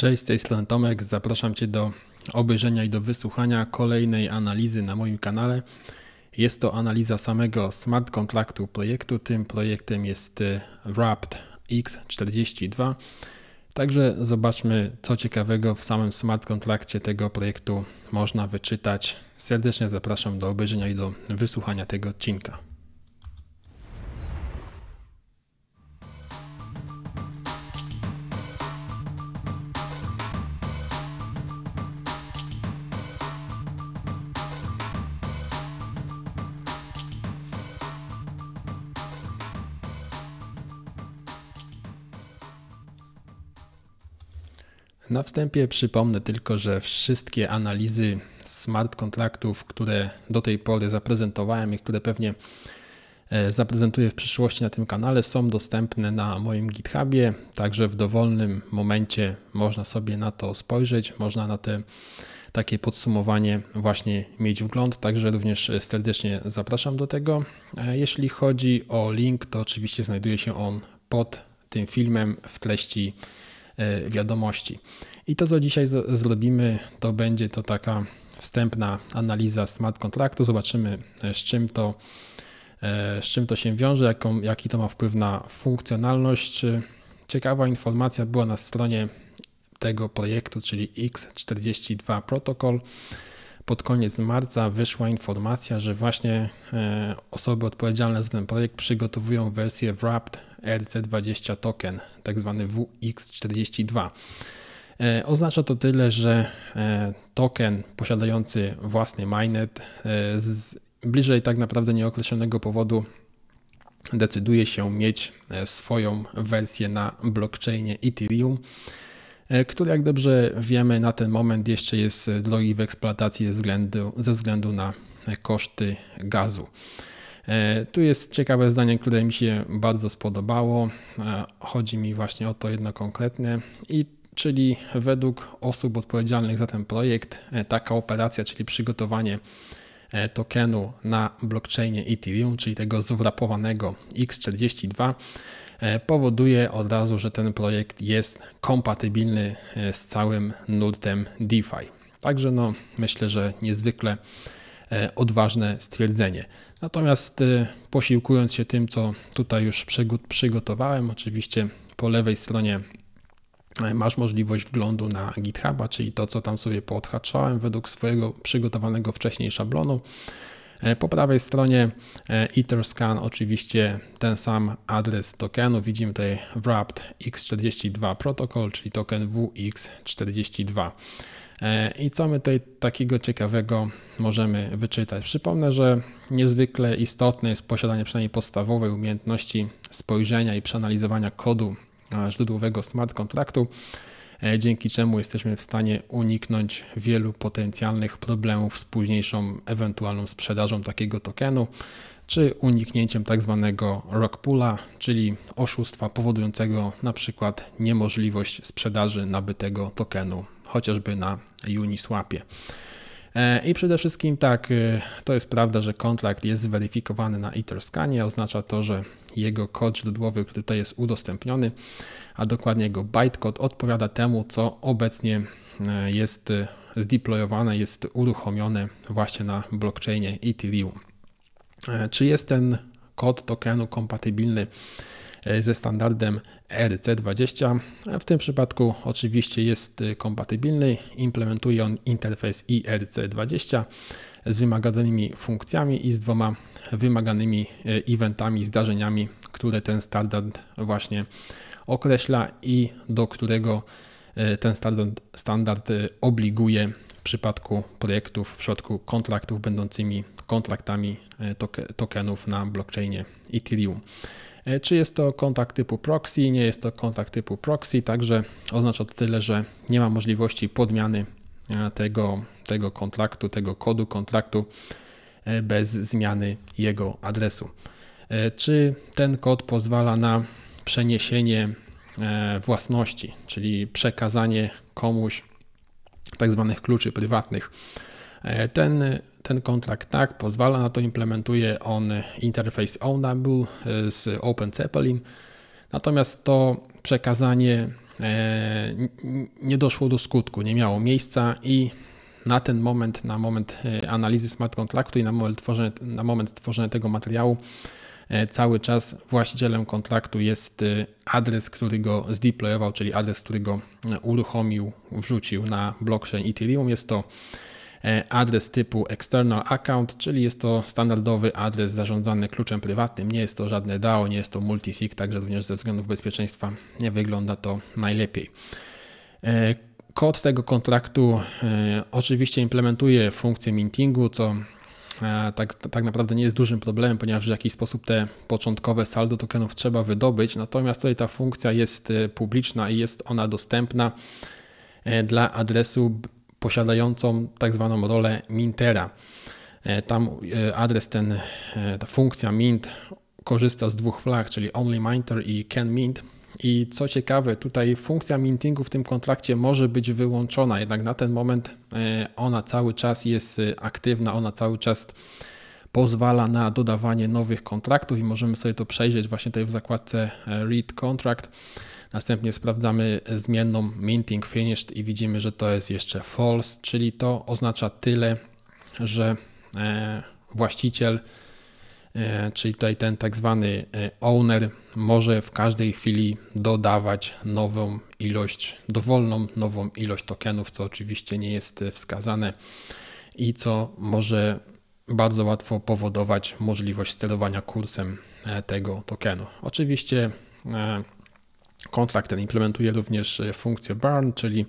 Cześć, z tej strony Tomek. Zapraszam Cię do obejrzenia i do wysłuchania kolejnej analizy na moim kanale. Jest to analiza samego smart kontraktu projektu. Tym projektem jest Wrapped y, X42. Także zobaczmy, co ciekawego w samym smart kontrakcie tego projektu można wyczytać. Serdecznie zapraszam do obejrzenia i do wysłuchania tego odcinka. Na wstępie przypomnę tylko, że wszystkie analizy smart kontraktów, które do tej pory zaprezentowałem i które pewnie e, zaprezentuję w przyszłości na tym kanale, są dostępne na moim GitHubie, także w dowolnym momencie można sobie na to spojrzeć, można na te takie podsumowanie właśnie mieć wgląd, także również serdecznie zapraszam do tego. E, jeśli chodzi o link, to oczywiście znajduje się on pod tym filmem w treści E, wiadomości. I to, co dzisiaj zrobimy, to będzie to taka wstępna analiza smart kontraktu. Zobaczymy, e, z czym to, e, z czym to się wiąże, jaką, jaki to ma wpływ na funkcjonalność. Ciekawa informacja była na stronie tego projektu, czyli X42 protokol pod koniec marca wyszła informacja, że właśnie e, osoby odpowiedzialne za ten projekt przygotowują wersję Wrapped RC20 token, tak zwany WX42. E, oznacza to tyle, że e, token posiadający własny minet z bliżej tak naprawdę nieokreślonego powodu decyduje się mieć swoją wersję na blockchainie Ethereum E, który jak dobrze wiemy na ten moment jeszcze jest e, drogi w eksploatacji ze względu, ze względu na e, koszty gazu. Tu jest ciekawe zdanie, które mi się bardzo spodobało. Chodzi mi właśnie o to jedno konkretne i czyli według osób odpowiedzialnych za ten projekt taka operacja, czyli przygotowanie tokenu na blockchainie Ethereum, czyli tego zwrapowanego X42 E, powoduje od razu, że ten projekt jest kompatybilny e, z całym nurtem DeFi. Także no, myślę, że niezwykle e, odważne stwierdzenie. Natomiast posiłkując się tym, co tutaj już przygotowałem, oczywiście po lewej stronie masz możliwość wglądu na GitHuba, czyli to, co tam sobie poodhaczałem według swojego przygotowanego wcześniej szablonu. E, po prawej stronie e, Etherscan oczywiście ten sam adres tokenu. Widzimy tutaj wrapped X42 protokół, czyli token WX42. E, I co my tutaj takiego ciekawego możemy wyczytać? Przypomnę, że niezwykle istotne jest posiadanie przynajmniej podstawowej umiejętności spojrzenia i przeanalizowania kodu źródłowego smart kontraktu. E, dzięki czemu jesteśmy w stanie uniknąć wielu potencjalnych problemów z późniejszą ewentualną sprzedażą takiego tokenu czy uniknięciem tak zwanego rockpoola, czyli oszustwa powodującego na przykład niemożliwość sprzedaży nabytego tokenu, chociażby na Uniswapie. E, I przede wszystkim tak, e, to jest prawda, że kontrakt jest zweryfikowany na Etherscanie, oznacza to, że jego kod źródłowy, który tutaj jest udostępniony, a dokładnie jego bytecode odpowiada temu, co obecnie e, jest zdeployowane, jest uruchomione właśnie na blockchainie Ethereum. Czy jest ten kod tokenu kompatybilny E, ze standardem ERC20. W tym przypadku oczywiście jest kompatybilny, implementuje on interfejs IRC20 z wymaganymi funkcjami i z dwoma wymaganymi e, eventami, zdarzeniami, które ten standard właśnie określa i do którego e, ten standard, standard obliguje w przypadku projektów, w przypadku kontraktów będącymi kontraktami tokenów na blockchainie Ethereum. E, czy jest to kontakt typu proxy? Nie jest to kontakt typu proxy, także oznacza to tyle, że nie ma możliwości podmiany e, tego, tego kontraktu, tego kodu kontraktu e, bez zmiany jego adresu. Czy ten kod pozwala na przeniesienie własności, czyli przekazanie komuś tak zwanych kluczy prywatnych? Ten ten kontrakt tak pozwala na to, implementuje on interfejs Ownable e, z Open Zeppelin. Natomiast to przekazanie e, nie doszło do skutku, nie miało miejsca i na ten moment, na moment e, analizy smart kontraktu i na moment tworzenia, na moment tworzenia tego materiału, cały czas właścicielem kontraktu jest adres, który go zdeployował, czyli adres, który go uruchomił, wrzucił na blockchain Ethereum. Jest to E, adres typu external account, czyli jest to standardowy adres zarządzany kluczem prywatnym. Nie jest to żadne DAO, nie jest to multisig, także również ze względów bezpieczeństwa nie wygląda to najlepiej. E, kod tego kontraktu e, oczywiście implementuje funkcję mintingu, co tak, tak naprawdę nie jest dużym problemem, ponieważ w jakiś sposób te początkowe saldo tokenów trzeba wydobyć. Natomiast tutaj ta funkcja jest publiczna i jest ona dostępna dla adresu posiadającą tak zwaną rolę mintera. E, tam e, adres ten, e, ta funkcja mint korzysta z dwóch flag, czyli only i can mint. I co ciekawe, tutaj funkcja mintingu w tym kontrakcie może być wyłączona, jednak na ten moment ona cały czas jest aktywna, ona cały czas pozwala na dodawanie nowych kontraktów i możemy sobie to przejrzeć właśnie tutaj w zakładce e, Read Contract. Następnie sprawdzamy zmienną minting finished i widzimy, że to jest jeszcze false, czyli to oznacza tyle, że e, właściciel, e, czyli tutaj ten tak zwany owner, może w każdej chwili dodawać nową ilość, dowolną nową ilość tokenów, co oczywiście nie jest wskazane i co może bardzo łatwo powodować możliwość sterowania kursem e, tego tokenu. Oczywiście e, kontrakt ten implementuje również e, funkcję burn, czyli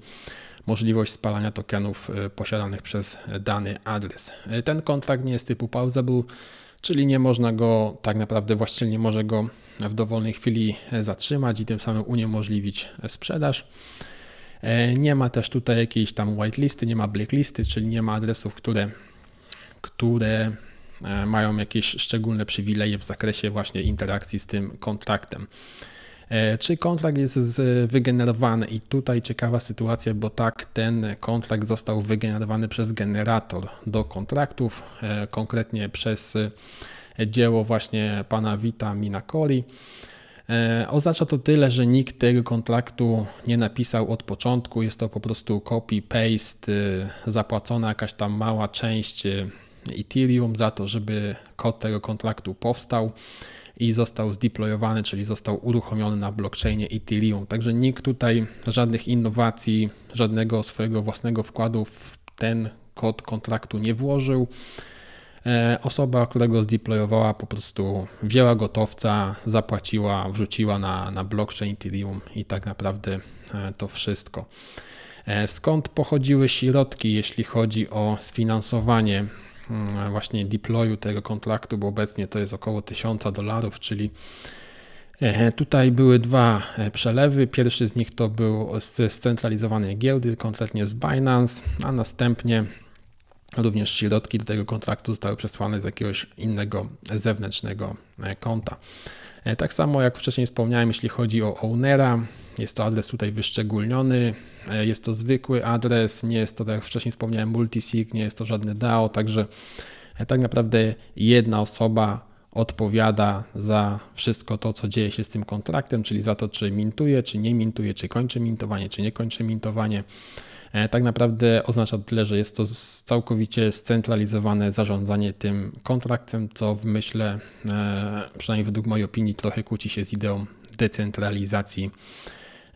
możliwość spalania tokenów posiadanych przez dany adres. Ten kontrakt nie jest typu pausable, czyli nie można go tak naprawdę, właściciel nie może go w dowolnej chwili zatrzymać i tym samym uniemożliwić sprzedaż. Nie ma też tutaj jakiejś tam whitelisty, nie ma blacklisty, czyli nie ma adresów, które które e, mają jakieś szczególne przywileje w zakresie właśnie interakcji z tym kontraktem. E, czy kontrakt jest wygenerowany? I tutaj ciekawa sytuacja, bo tak, ten kontrakt został wygenerowany przez generator do kontraktów, e, konkretnie przez dzieło właśnie pana Wita Minakoli. Oznacza to tyle, że nikt tego kontraktu nie napisał od początku. Jest to po prostu copy-paste, zapłacona jakaś tam mała część Ethereum za to, żeby kod tego kontraktu powstał i został zdeployowany, czyli został uruchomiony na blockchainie Ethereum. Także nikt tutaj żadnych innowacji, żadnego swojego własnego wkładu w ten kod kontraktu nie włożył. E, osoba, którego zdeployowała, po prostu wzięła gotowca, zapłaciła, wrzuciła na, na blockchain Ethereum i tak naprawdę e, to wszystko. E, skąd pochodziły środki, jeśli chodzi o sfinansowanie Mm, właśnie deployu tego kontraktu, bo obecnie to jest około 1000 dolarów, czyli Tutaj były dwa e, przelewy. Pierwszy z nich to był z centralizowanej giełdy, konkretnie z Binance, a następnie również środki do tego kontraktu zostały przesłane z jakiegoś innego zewnętrznego e, konta. E, tak samo jak wcześniej wspomniałem, jeśli chodzi o ownera, jest to adres tutaj wyszczególniony, e, jest to zwykły adres, nie jest to, tak jak wcześniej wspomniałem, multisig, nie jest to żadne DAO, także e, tak naprawdę jedna osoba odpowiada za wszystko to, co dzieje się z tym kontraktem, czyli za to, czy mintuje, czy nie mintuje, czy kończy mintowanie, czy nie kończy mintowanie. E, tak naprawdę oznacza tyle, że jest to całkowicie scentralizowane zarządzanie tym kontraktem, co w myśle, przynajmniej według mojej opinii, trochę kłóci się z ideą decentralizacji,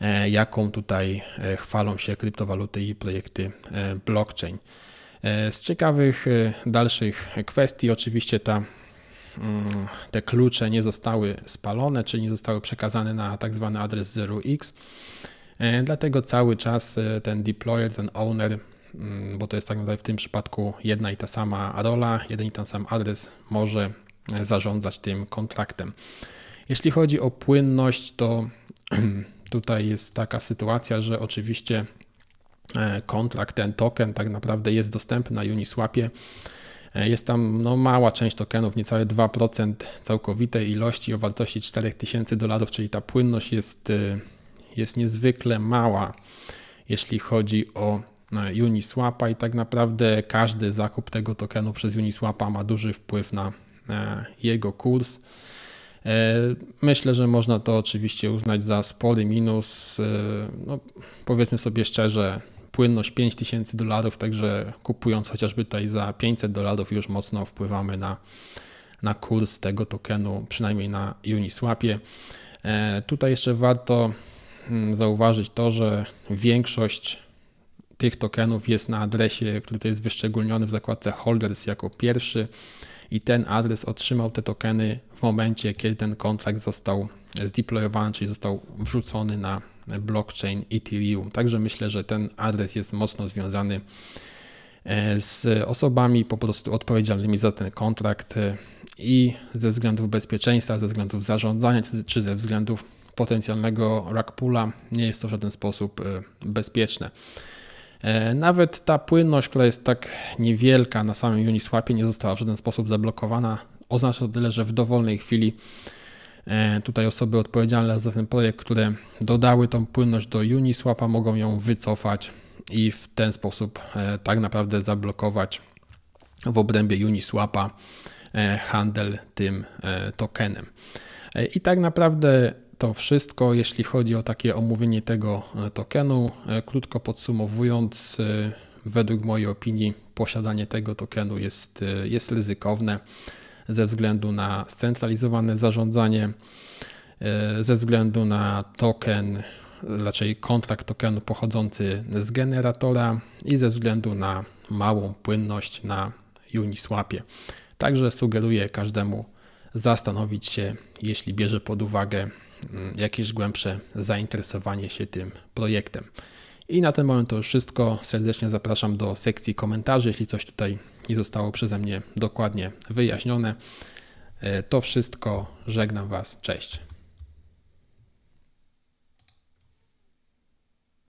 e, jaką tutaj e, chwalą się kryptowaluty i projekty blockchain. Z ciekawych dalszych kwestii, oczywiście ta Mm, te klucze nie zostały spalone, czyli nie zostały przekazane na tak zwany adres 0x. E, dlatego cały czas e, ten deployer, ten owner, mm, bo to jest tak naprawdę w tym przypadku jedna i ta sama rola, jeden i ten sam adres może e, zarządzać tym kontraktem. Jeśli chodzi o płynność, to tutaj jest taka sytuacja, że oczywiście kontrakt, ten token tak naprawdę jest dostępny na Uniswapie E, jest tam no, mała część tokenów, niecałe 2% całkowitej ilości o wartości 4000 dolarów, czyli ta płynność jest, e, jest niezwykle mała, jeśli chodzi o e, Uniswapa i tak naprawdę każdy zakup tego tokenu przez Uniswapa ma duży wpływ na jego kurs. Myślę, że można to oczywiście uznać za spory minus. No, powiedzmy sobie szczerze, płynność 5000 dolarów, także kupując chociażby tutaj za 500 dolarów już mocno wpływamy na, na kurs tego tokenu, przynajmniej na Uniswapie. E, tutaj jeszcze warto mm, zauważyć to, że większość tych tokenów jest na adresie, który tutaj jest wyszczególniony w zakładce holders jako pierwszy i ten adres otrzymał te tokeny w momencie, kiedy ten kontrakt został zdeployowany, czyli został wrzucony na blockchain Ethereum. Także myślę, że ten adres jest mocno związany e, z osobami po prostu odpowiedzialnymi za ten kontrakt e, i ze względów bezpieczeństwa, ze względów zarządzania czy ze względów potencjalnego rugpula nie jest to w żaden sposób e, bezpieczne. Nawet ta płynność, która jest tak niewielka na samym Uniswapie, nie została w żaden sposób zablokowana. Oznacza to tyle, że w dowolnej chwili E, tutaj osoby odpowiedzialne za ten projekt, które dodały tą płynność do Uniswapa, mogą ją wycofać i w ten sposób e, tak naprawdę zablokować w obrębie Uniswapa e, handel tym tokenem. I tak naprawdę to wszystko, jeśli chodzi o takie omówienie tego tokenu. Krótko podsumowując, według mojej opinii posiadanie tego tokenu jest, jest ryzykowne ze względu na scentralizowane zarządzanie, e, ze względu na token, raczej kontrakt tokenu pochodzący z generatora i ze względu na małą płynność na Uniswapie. Także sugeruję każdemu zastanowić się, jeśli bierze pod uwagę mm, jakieś głębsze zainteresowanie się tym projektem. I na ten moment to już wszystko. Serdecznie zapraszam do sekcji komentarzy, jeśli coś tutaj nie zostało przeze mnie dokładnie wyjaśnione. E, to wszystko. Żegnam Was. Cześć.